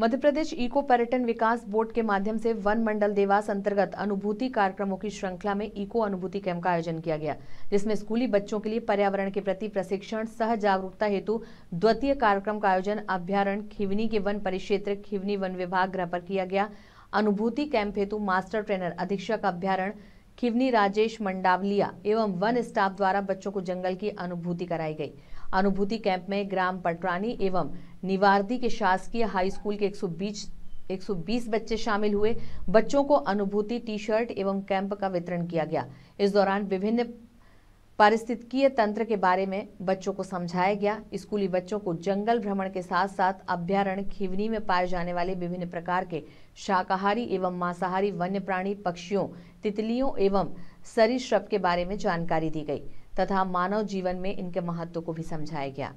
मध्य प्रदेश eco पर्यटन विकास board के माध्यम से वन मंडल देवास अंतर्गत अनुभूति कार्यक्रमों की श्रृंखला में इको अनुभूति कैंप का आयोजन किया गया जिसमें स्कूली बच्चों के लिए पर्यावरण के प्रति प्रशिक्षण सह जागरूकता हेतु द्वितीय कार्यक्रम का आयोजन अभ्यारण खिवनी के वन परिक्षेत्र खिवनी वन विभाग ग्रह पर किया गया अनुभूति कैंप हेतु मास्टर ट्रेनर अधीक्षक अभ्यारण खिवनी राजेश मंडावलिया एवं वन स्टाफ द्वारा बच्चों को जंगल की अनुभूति कराई गई अनुभूति कैंप में ग्राम पटरानी एवं निवारदी के शासकीय हाई स्कूल के 120 120 बच्चे शामिल हुए बच्चों को अनुभूति टी शर्ट एवं कैंप का वितरण किया गया इस दौरान विभिन्न पारिस्थितिकीय तंत्र के बारे में बच्चों को समझाया गया स्कूली बच्चों को जंगल भ्रमण के साथ साथ अभ्यारण खिवनी में पाए जाने वाले विभिन्न प्रकार के शाकाहारी एवं मांसाहारी वन्य प्राणी पक्षियों तितलियों एवं सरीश्रप के बारे में जानकारी दी गई तथा मानव जीवन में इनके महत्व को भी समझाया गया